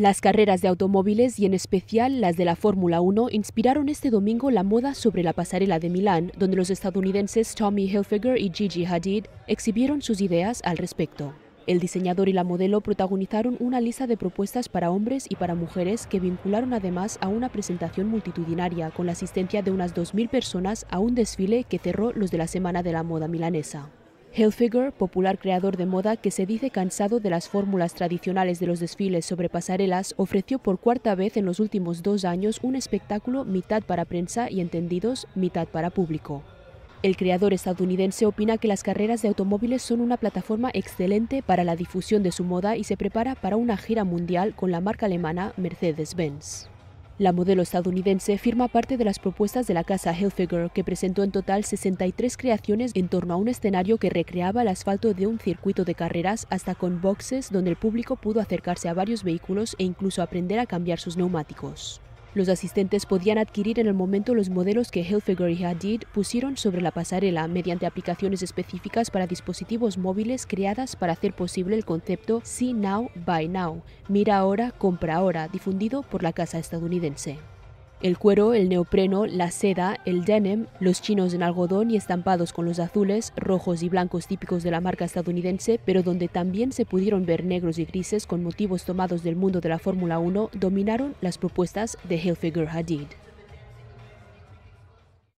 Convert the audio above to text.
Las carreras de automóviles y en especial las de la Fórmula 1 inspiraron este domingo la moda sobre la pasarela de Milán, donde los estadounidenses Tommy Hilfiger y Gigi Hadid exhibieron sus ideas al respecto. El diseñador y la modelo protagonizaron una lista de propuestas para hombres y para mujeres que vincularon además a una presentación multitudinaria con la asistencia de unas 2.000 personas a un desfile que cerró los de la Semana de la Moda Milanesa. Hilfiger, popular creador de moda que se dice cansado de las fórmulas tradicionales de los desfiles sobre pasarelas, ofreció por cuarta vez en los últimos dos años un espectáculo mitad para prensa y entendidos, mitad para público. El creador estadounidense opina que las carreras de automóviles son una plataforma excelente para la difusión de su moda y se prepara para una gira mundial con la marca alemana Mercedes-Benz. La modelo estadounidense firma parte de las propuestas de la casa Hilfiger, que presentó en total 63 creaciones en torno a un escenario que recreaba el asfalto de un circuito de carreras hasta con boxes donde el público pudo acercarse a varios vehículos e incluso aprender a cambiar sus neumáticos. Los asistentes podían adquirir en el momento los modelos que Hilfiger y Hadid pusieron sobre la pasarela mediante aplicaciones específicas para dispositivos móviles creadas para hacer posible el concepto See Now, Buy Now, mira ahora, compra ahora, difundido por la casa estadounidense. El cuero, el neopreno, la seda, el denim, los chinos en algodón y estampados con los azules, rojos y blancos típicos de la marca estadounidense, pero donde también se pudieron ver negros y grises con motivos tomados del mundo de la Fórmula 1, dominaron las propuestas de Hilfiger Hadid.